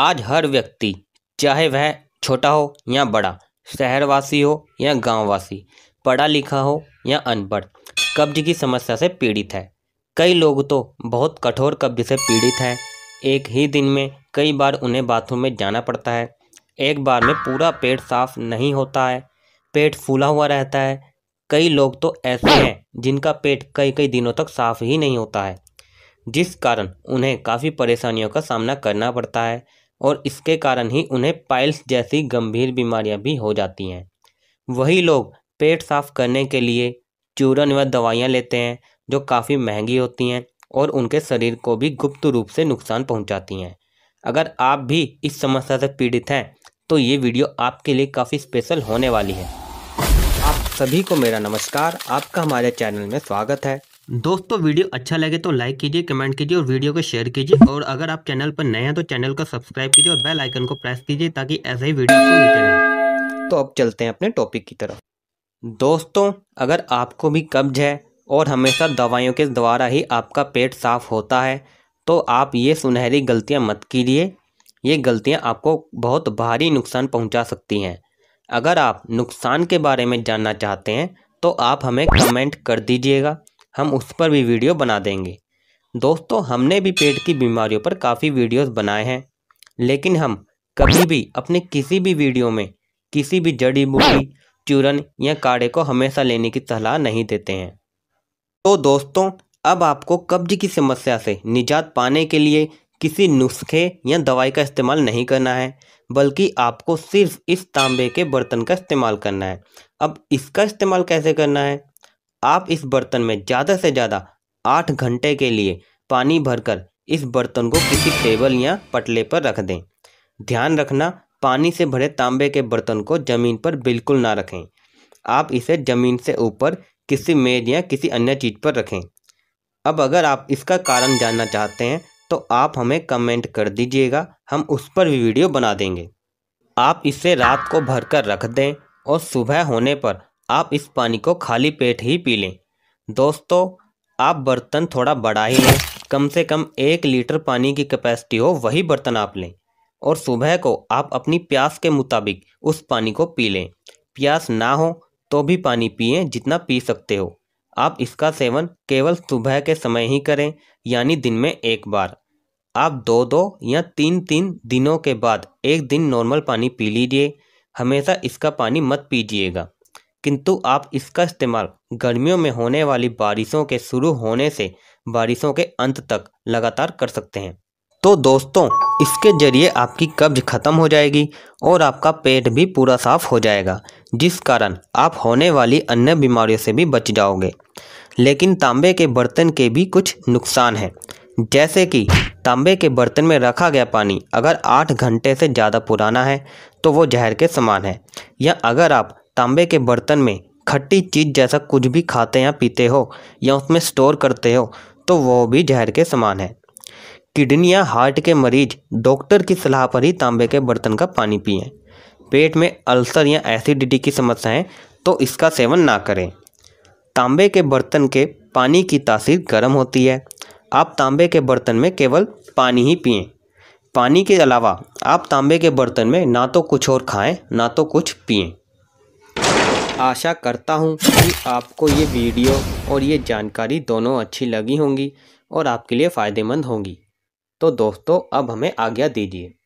आज हर व्यक्ति चाहे वह छोटा हो या बड़ा शहरवासी हो या गांववासी पढ़ा लिखा हो या अनपढ़ कब्ज की समस्या से पीड़ित है कई लोग तो बहुत कठोर कब्ज से पीड़ित हैं एक ही दिन में कई बार उन्हें बाथरूम में जाना पड़ता है एक बार में पूरा पेट साफ नहीं होता है पेट फूला हुआ रहता है कई लोग तो ऐसे हैं जिनका पेट कई कई दिनों तक साफ ही नहीं होता है जिस कारण उन्हें काफ़ी परेशानियों का सामना करना पड़ता है और इसके कारण ही उन्हें पाइल्स जैसी गंभीर बीमारियां भी हो जाती हैं वही लोग पेट साफ करने के लिए चूरन व दवाइयाँ लेते हैं जो काफ़ी महंगी होती हैं और उनके शरीर को भी गुप्त रूप से नुकसान पहुंचाती हैं अगर आप भी इस समस्या से पीड़ित हैं तो ये वीडियो आपके लिए काफ़ी स्पेशल होने वाली है आप सभी को मेरा नमस्कार आपका हमारे चैनल में स्वागत है दोस्तों वीडियो अच्छा लगे तो लाइक कीजिए कमेंट कीजिए और वीडियो को शेयर कीजिए और अगर आप चैनल पर नए हैं तो चैनल को सब्सक्राइब कीजिए और बेल आइकन को प्रेस कीजिए ताकि ऐसे ही वीडियो मिलते तो अब चलते हैं अपने टॉपिक की तरफ दोस्तों अगर आपको भी कब्ज है और हमेशा दवाइयों के द्वारा ही आपका पेट साफ होता है तो आप ये सुनहरी गलतियाँ मत कीजिए ये गलतियाँ आपको बहुत भारी नुकसान पहुँचा सकती हैं अगर आप नुकसान के बारे में जानना चाहते हैं तो आप हमें कमेंट कर दीजिएगा हम उस पर भी वीडियो बना देंगे दोस्तों हमने भी पेट की बीमारियों पर काफ़ी वीडियोस बनाए हैं लेकिन हम कभी भी अपने किसी भी वीडियो में किसी भी जड़ी बूटी चूरन या काढ़े को हमेशा लेने की सलाह नहीं देते हैं तो दोस्तों अब आपको कब्ज की समस्या से निजात पाने के लिए किसी नुस्खे या दवाई का इस्तेमाल नहीं करना है बल्कि आपको सिर्फ इस तांबे के बर्तन का इस्तेमाल करना है अब इसका इस्तेमाल कैसे करना है आप इस बर्तन में ज़्यादा से ज़्यादा आठ घंटे के लिए पानी भरकर इस बर्तन को किसी टेबल या पटले पर रख दें ध्यान रखना पानी से भरे तांबे के बर्तन को ज़मीन पर बिल्कुल ना रखें आप इसे ज़मीन से ऊपर किसी मेज या किसी अन्य चीज़ पर रखें अब अगर आप इसका कारण जानना चाहते हैं तो आप हमें कमेंट कर दीजिएगा हम उस पर भी वीडियो बना देंगे आप इसे रात को भर कर रख दें और सुबह होने पर आप इस पानी को खाली पेट ही पी लें दोस्तों आप बर्तन थोड़ा बड़ा ही लें कम से कम एक लीटर पानी की कैपेसिटी हो वही बर्तन आप लें और सुबह को आप अपनी प्यास के मुताबिक उस पानी को पी लें प्यास ना हो तो भी पानी पिए जितना पी सकते हो आप इसका सेवन केवल सुबह के समय ही करें यानी दिन में एक बार आप दो दो या तीन तीन दिनों के बाद एक दिन नॉर्मल पानी पी लीजिए हमेशा इसका पानी मत पीजिएगा किंतु आप इसका इस्तेमाल गर्मियों में होने वाली बारिशों के शुरू होने से बारिशों के अंत तक लगातार कर सकते हैं तो दोस्तों इसके ज़रिए आपकी कब्ज ख़त्म हो जाएगी और आपका पेट भी पूरा साफ हो जाएगा जिस कारण आप होने वाली अन्य बीमारियों से भी बच जाओगे लेकिन तांबे के बर्तन के भी कुछ नुकसान हैं जैसे कि तांबे के बर्तन में रखा गया पानी अगर आठ घंटे से ज़्यादा पुराना है तो वो जहर के समान है या अगर आप तांबे के बर्तन में खट्टी चीज़ जैसा कुछ भी खाते या पीते हो या उसमें स्टोर करते हो तो वो भी जहर के समान है किडनी या हार्ट के मरीज डॉक्टर की सलाह पर ही तांबे के बर्तन का पानी पिए पेट में अल्सर या एसिडिटी की समस्या है तो इसका सेवन ना करें तांबे के बर्तन के पानी की तासीर गर्म होती है आप तांबे के बर्तन में केवल पानी ही पिए पानी के अलावा आप तांबे के बर्तन में ना तो कुछ और खाएं ना तो कुछ पिएं आशा करता हूँ कि आपको ये वीडियो और ये जानकारी दोनों अच्छी लगी होंगी और आपके लिए फ़ायदेमंद होंगी तो दोस्तों अब हमें आज्ञा दीजिए